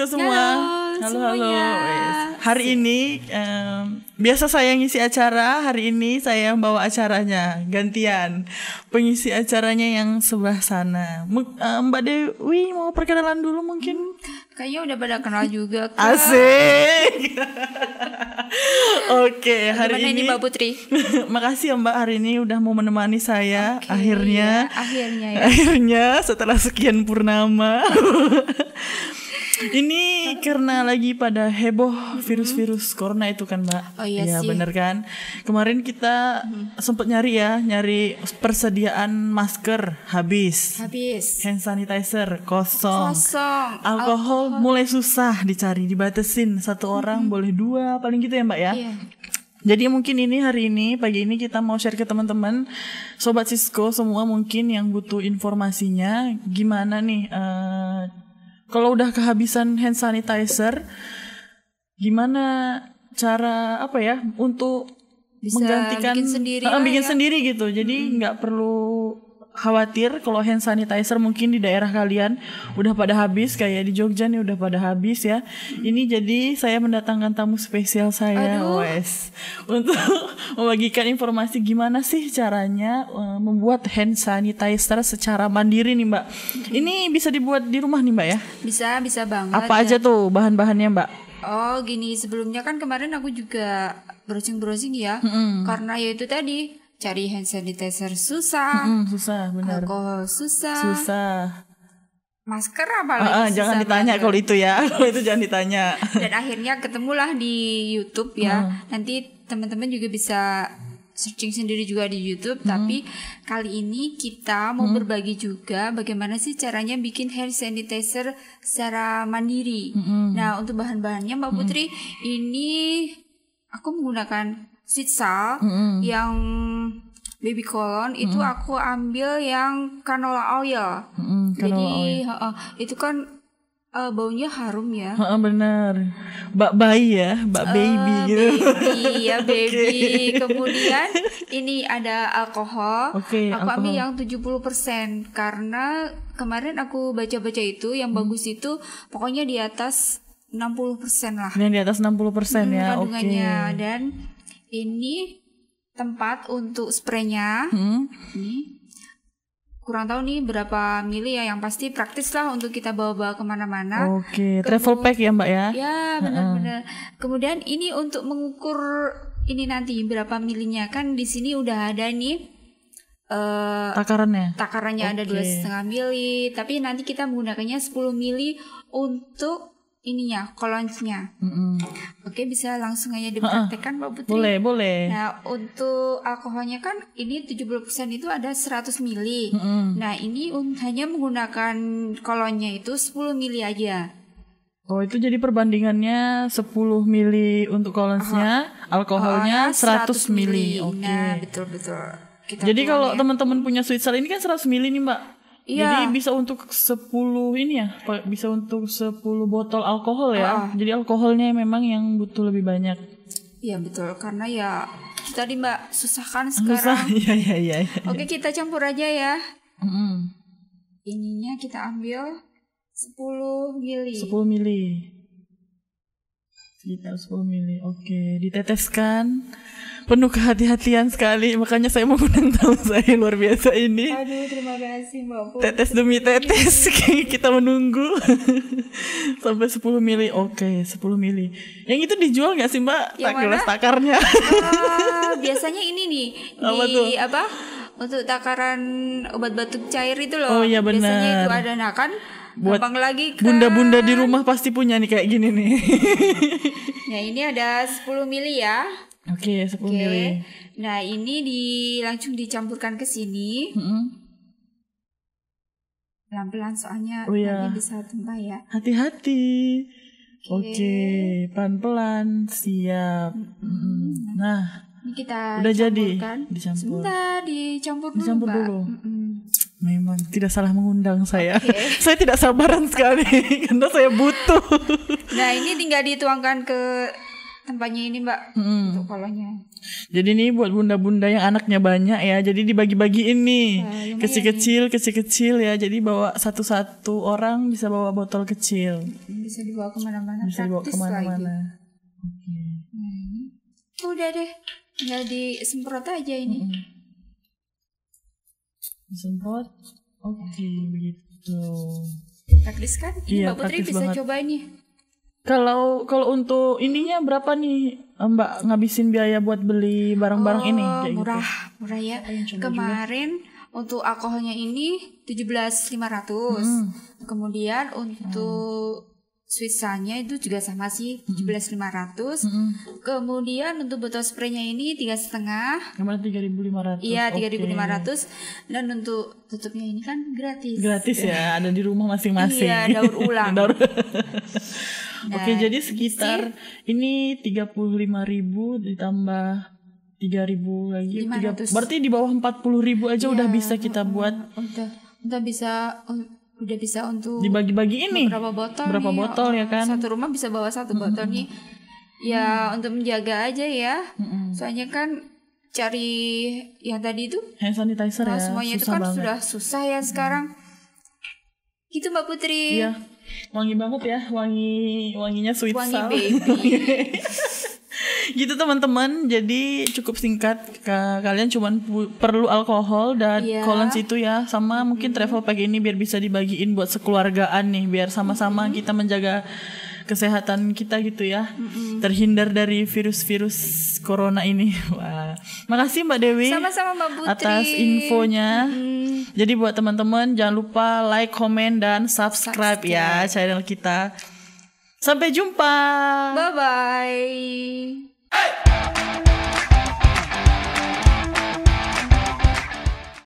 Siska semua. Halo, halo. halo. Hari ini um, biasa saya ngisi acara, hari ini saya yang bawa acaranya, gantian. Pengisi acaranya yang sebelah sana. Mbak Dewi mau perkenalan dulu mungkin. Hmm, kayaknya udah pada kenal juga kan. Asik. Oke, okay, hari ini Mbak Putri. Makasih ya Mbak hari ini udah mau menemani saya okay, akhirnya. akhirnya ya. Akhirnya setelah sekian purnama ini karena lagi pada heboh virus-virus corona itu kan mbak oh iya ya, sih bener kan kemarin kita hmm. sempat nyari ya nyari persediaan masker habis habis hand sanitizer kosong kosong alkohol, alkohol. mulai susah dicari dibatesin satu orang hmm. boleh dua paling gitu ya mbak ya iya. Jadi mungkin ini hari ini pagi ini kita mau share ke teman-teman sobat Cisco semua mungkin yang butuh informasinya gimana nih uh, kalau udah kehabisan hand sanitizer gimana cara apa ya untuk Bisa menggantikan bikin sendiri, uh, bikin ya. sendiri gitu jadi nggak hmm. perlu khawatir kalau hand sanitizer mungkin di daerah kalian udah pada habis kayak di Jogja nih udah pada habis ya. Ini jadi saya mendatangkan tamu spesial saya Aduh. Wes untuk membagikan informasi gimana sih caranya eh, membuat hand sanitizer secara mandiri nih Mbak. Ini bisa dibuat di rumah nih Mbak ya? Bisa, bisa banget. Apa ya. aja tuh bahan-bahannya Mbak? Oh gini sebelumnya kan kemarin aku juga browsing-browsing ya mm -hmm. karena ya itu tadi cari hand sanitizer susah, mm susah, benar. Alkohol susah, susah. Masker apa ah, ah, lagi? Uh, uh, jangan ditanya kalau itu ya, kalau itu jangan ditanya. Dan akhirnya ketemulah di YouTube ya. Mm. Nanti teman-teman juga bisa searching sendiri juga di YouTube. Mm. Tapi kali ini kita mau mm. berbagi juga bagaimana sih caranya bikin hand sanitizer secara mandiri. -hmm. Nah untuk bahan-bahannya Mbak Putri ini aku menggunakan sitsal hmm. yang baby colon itu hmm. aku ambil yang canola oil. Hmm, canola Jadi oil. Uh, itu kan uh, baunya harum ya. Uh, benar. Mbak bayi ya, Mbak uh, eh, baby gitu. Baby ya baby. okay. Kemudian ini ada alkohol. Okay, aku alkohol. ambil yang 70% karena kemarin aku baca-baca itu yang hmm. bagus itu pokoknya di atas 60% lah. Yang di atas 60% hmm, ya. Oke. Okay. dan ini tempat untuk spraynya. Hmm. Ini kurang tahu nih berapa mili ya yang pasti praktis lah untuk kita bawa-bawa kemana-mana. Oke, okay. travel pack ya mbak ya? Ya benar-benar. Uh -uh. Kemudian ini untuk mengukur ini nanti berapa milinya kan di sini udah ada nih uh, takarannya. Takarannya okay. ada dua setengah mili, tapi nanti kita menggunakannya 10 mili untuk ininya kolonsnya. Mm-hmm. Oke, bisa langsung aja dipraktekkan Mbak Putri. Boleh, boleh. Nah, untuk alkoholnya kan ini 70% itu ada 100 mili. Mm-hmm. Nah, ini um, hanya menggunakan kolonnya itu 10 mili aja. Oh, itu jadi perbandingannya 10 mili untuk kolonsnya, uh, alkoholnya 100, 100 ya, mili. Oke. Okay. Nah, betul betul. Kita Jadi kalau ya. teman-teman punya sweet ini kan 100 mili nih, Mbak. Iya. Jadi bisa untuk 10 ini ya, bisa untuk 10 botol alkohol ya. Ah. Jadi alkoholnya memang yang butuh lebih banyak. Iya betul, karena ya tadi Mbak susahkan sekarang. Susah. Iya iya iya. Ya, Oke, kita campur aja ya. Mm -hmm. Ininya kita ambil 10 mili. 10 mili. Kita 10 mili. Oke, diteteskan penuh kehati-hatian sekali makanya saya mau tamu saya luar biasa ini aduh terima kasih mbak Putri. tetes demi tetes kita menunggu sampai 10 mili oke okay, 10 mili yang itu dijual nggak sih mbak yang tak gelas takarnya uh, biasanya ini nih apa di tuh? apa untuk takaran obat batuk cair itu loh oh iya benar biasanya itu ada nah kan buat lagi kan. Bunda-bunda di rumah pasti punya nih kayak gini nih. Ya ini ada 10 mili ya. Oke, okay, sepuluh okay. mili. Nah, ini di langsung dicampurkan ke sini. Mm -hmm. Pelan-pelan soalnya oh, iya. nanti bisa tumpah ya. Hati-hati. Oke, okay. pelan-pelan siap. Mm -hmm. Nah, ini kita udah jadi. Dicampur. Sebentar, dicampur dulu. Dicampur dulu. Mm -hmm. Memang tidak salah mengundang saya. Okay. saya tidak sabaran sekali karena saya butuh. Nah, ini tinggal dituangkan ke tempatnya ini mbak hmm. untuk polanya jadi nih buat bunda-bunda yang anaknya banyak ya jadi dibagi bagi ini, nah, kecil-kecil kecil-kecil ya jadi bawa satu-satu orang bisa bawa botol kecil bisa dibawa kemana-mana bisa dibawa kemana-mana okay. nah, hmm. ini. udah deh tinggal disemprot aja ini hmm. disemprot oke okay, ya. begitu praktis kan ini iya, mbak putri bisa banget. coba ini kalau kalau untuk ininya berapa nih Mbak ngabisin biaya buat beli barang-barang oh, ini? Kayak murah, gitu. murah ya. Kemarin juga. untuk alkoholnya ini tujuh belas lima ratus. Kemudian untuk hmm. Swissanya itu juga sama sih tujuh belas lima ratus. Kemudian untuk botol spraynya ini tiga setengah. Kemarin tiga ribu lima ratus. Iya tiga ribu lima ratus. Dan untuk tutupnya ini kan gratis. Gratis ya, ya ada di rumah masing-masing. Iya daur ulang. Nah, Oke, okay, jadi gitu sekitar sih. ini 35.000 ditambah 3.000 lagi 500. 3, berarti di bawah 40.000 aja ya, udah bisa kita buat. Udah udah bisa udah bisa untuk dibagi-bagi ini berapa botol berapa nih, botol ya kan satu rumah bisa bawa satu botol mm -hmm. nih ya mm -hmm. untuk menjaga aja ya mm -hmm. soalnya kan cari yang tadi itu hand sanitizer nah, ya semuanya susah itu kan banget. sudah susah ya sekarang mm -hmm. gitu mbak Putri iya wangi banget ya wangi wanginya sweet wangi sal. baby gitu teman-teman jadi cukup singkat kalian cuman perlu alkohol dan yeah. kolons itu ya sama mungkin mm -hmm. travel pack ini biar bisa dibagiin buat sekeluargaan nih biar sama-sama mm -hmm. kita menjaga kesehatan kita gitu ya mm-hmm. terhindar dari virus-virus corona ini wah makasih mbak Dewi sama-sama mbak Putri atas infonya mm-hmm. jadi buat teman-teman jangan lupa like comment dan subscribe, ya subscribe ya channel kita sampai jumpa bye bye